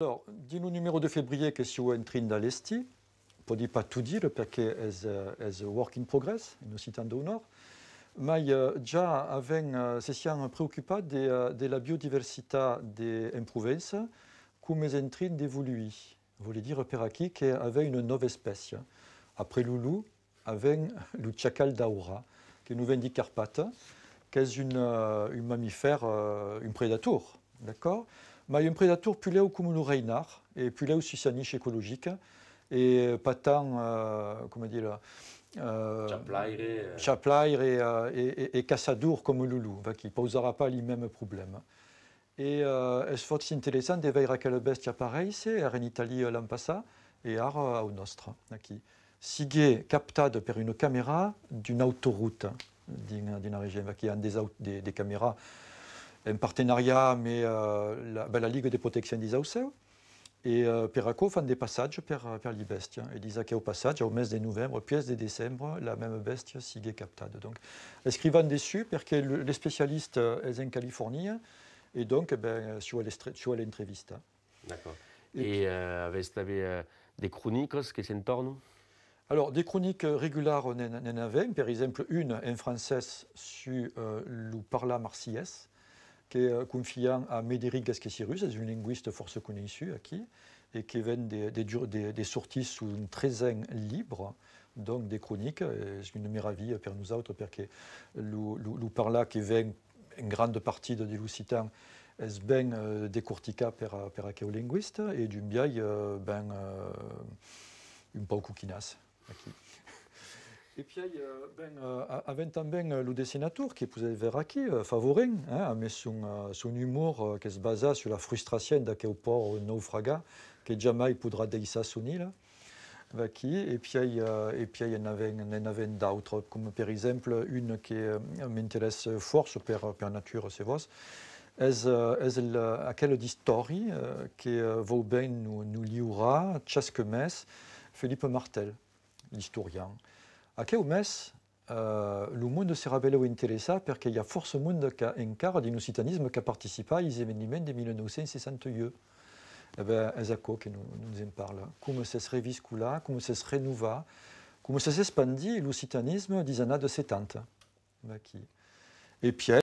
Alors, de numéro qui février que si l'ESTI, je ne dire pas tout dire parce que est euh, un work in progress, nous citons d'honneur, nord, euh, déjà, déjà già préoccupé de la biodiversité la biodiversité des mes comme ont évolué. entrino Vous voulez dire per a avait une nouvelle espèce, Après le loup, avait le chacal d'aura, qui nous vient des Carpates, qui est un euh, mammifère, un prédateur, d'accord un prédateur, puleu cumulu reinar, et puis là sa niche écologique, et pas tant, euh, comment dire, euh, Chaplaire et, euh, euh, et, et, et, Cassadour comme Loulou, qui ne posera pas les mêmes problèmes. Et euh, ce qui intéressant de voir à quelle bestia pareil, c'est en Italie l'an passé et à au nostre. Hein, qui est capté par une caméra d'une autoroute, hein, d'une région, qui a des, des, des caméras un partenariat mais euh, la, ben, la, Ligue des protections des Et euh, Peraco fan des passages vers les li hein. Il Et disait qu'au passage, au mois de novembre, pièce de décembre, la même bestia sigue captade. Donc, escrivant dessus, parce que les spécialistes euh, sont en Californie, et donc, eh ben, sur l'entrevista. Hein. D'accord. Et, et euh, euh, des chroniques qui s'entournent alors, des chroniques régulières, on en, avait, par exemple, une en français sur le parla marseillaise, qui est euh, confiant à Médéric gasquet c'est une linguiste force issue à qui, et qui vient des, des, sorties sous une trésor libre, donc des chroniques. C'est une merveille pour nous autres, parce que nous, par là qui vient une grande partie de Lusitans est bien euh, par per, linguiste et d'une bien, euh, un ben, euh, une qui. Et puis, il y a ben, euh, ben euh, le dessinateur qui vous Verraki, euh, favorin, hein, mais son, son humour qui se base sur la frustration d'un port naufraga, qui jamais il pourra déissa son île. Et puis, et puis il y en avait, d'autres, comme par exemple une qui m'intéresse fort, par, par nature, c'est vous. est celle la, qui d'histori eh, que va nous, nous liera, chasque Philippe Martel, l'historien. À mes, euh, le monde s'est révélé intéressant parce qu'il y a force monde qui incarne l'inusitanisme qui participé aux événements de 1962. Eh bien, un zako nous, nous en parle. Comment se là comment se renouva, comment se expandi l'usitanisme des années 70. Bah, Et puis,